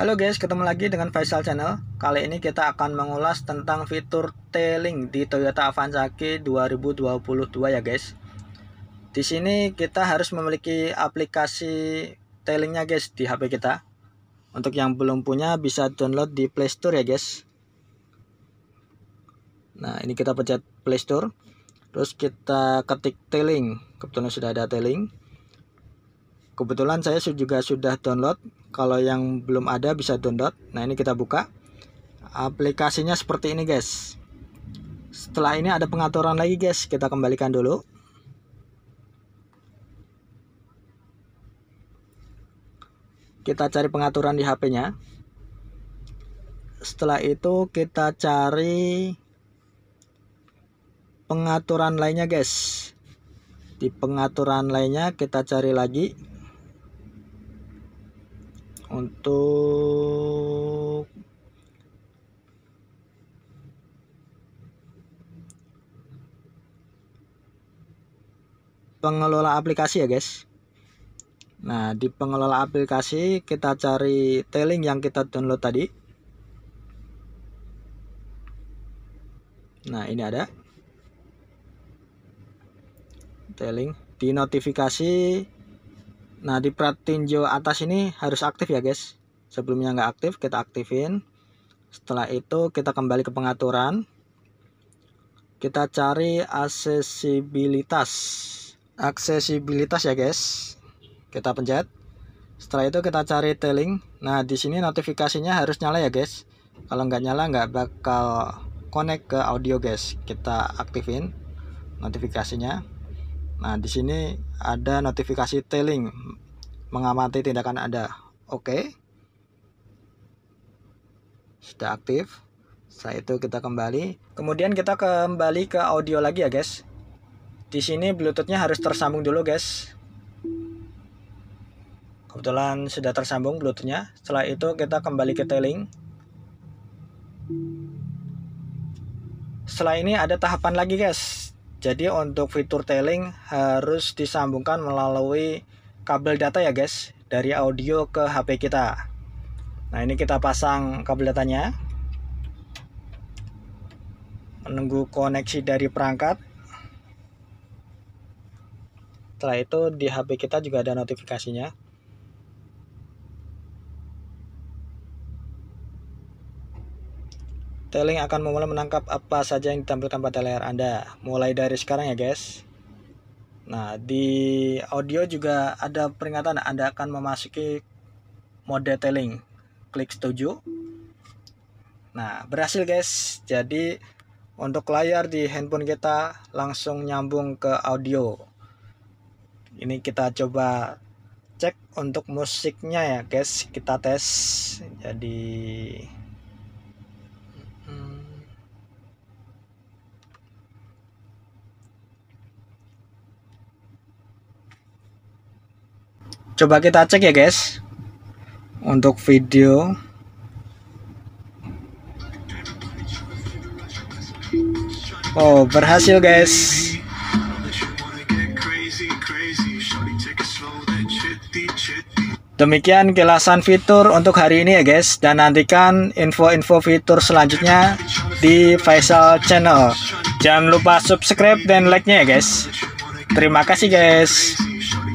Halo guys, ketemu lagi dengan Faisal Channel. Kali ini kita akan mengulas tentang fitur tailing di Toyota Avanza Q 2022 ya guys. Di sini kita harus memiliki aplikasi tailingnya guys di HP kita. Untuk yang belum punya bisa download di Play Store ya guys. Nah, ini kita pencet Play Store. Terus kita ketik tailing. Kebetulan sudah ada tailing kebetulan saya juga sudah download kalau yang belum ada bisa download nah ini kita buka aplikasinya seperti ini guys setelah ini ada pengaturan lagi guys kita kembalikan dulu kita cari pengaturan di HP nya setelah itu kita cari pengaturan lainnya guys di pengaturan lainnya kita cari lagi untuk pengelola aplikasi ya guys Nah di pengelola aplikasi kita cari tailing yang kita download tadi Nah ini ada tailing di notifikasi Nah di tinjau atas ini harus aktif ya guys. Sebelumnya nggak aktif kita aktifin. Setelah itu kita kembali ke pengaturan. Kita cari aksesibilitas. Aksesibilitas ya guys. Kita pencet. Setelah itu kita cari tailing. Nah di sini notifikasinya harus nyala ya guys. Kalau nggak nyala nggak bakal connect ke audio guys. Kita aktifin notifikasinya. Nah, di sini ada notifikasi tailing mengamati tindakan Anda. Oke. Sudah aktif. Setelah itu kita kembali. Kemudian kita kembali ke audio lagi ya, guys. Di sini Bluetoothnya harus tersambung dulu, guys. Kebetulan sudah tersambung Bluetoothnya. Setelah itu kita kembali ke tailing. Setelah ini ada tahapan lagi, guys jadi untuk fitur tailing harus disambungkan melalui kabel data ya guys dari audio ke HP kita. Nah ini kita pasang kabel datanya. Menunggu koneksi dari perangkat. Setelah itu di HP kita juga ada notifikasinya. Telling akan memulai menangkap apa saja yang ditampilkan pada layar Anda, mulai dari sekarang ya guys. Nah, di audio juga ada peringatan Anda akan memasuki mode telling. Klik setuju. Nah, berhasil guys. Jadi, untuk layar di handphone kita langsung nyambung ke audio. Ini kita coba cek untuk musiknya ya guys, kita tes. Jadi coba kita cek ya guys untuk video Oh berhasil guys Demikian kilasan fitur untuk hari ini ya guys dan nantikan info-info fitur selanjutnya di Faisal Channel. Jangan lupa subscribe dan like-nya ya guys. Terima kasih guys.